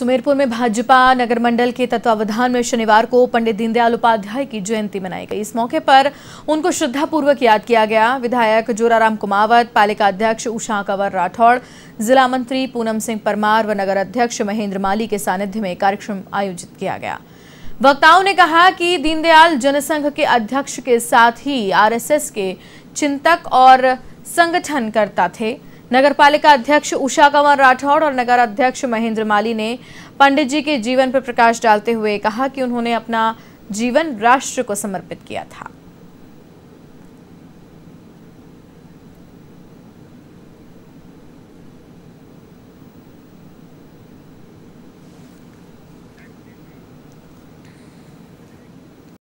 सुमेरपुर में भाजपा नगर मंडल के तत्वावधान में शनिवार को पंडित दीनदयाल उपाध्याय की जयंती मनाई गई इस मौके पर उनको श्रद्धापूर्वक याद किया गया विधायक जोराराम कुमावत पालिका अध्यक्ष उषा कंवर राठौड़ जिला मंत्री पूनम सिंह परमार व नगर अध्यक्ष महेंद्र माली के सानिध्य में कार्यक्रम आयोजित किया गया वक्ताओं ने कहा कि दीनदयाल जनसंघ के अध्यक्ष के साथ ही आरएसएस के चिंतक और संगठनकर्ता थे नगर पालिका अध्यक्ष उषा कंवर राठौड़ और नगर अध्यक्ष महेंद्र माली ने पंडित जी के जीवन पर प्रकाश डालते हुए कहा कि उन्होंने अपना जीवन राष्ट्र को समर्पित किया था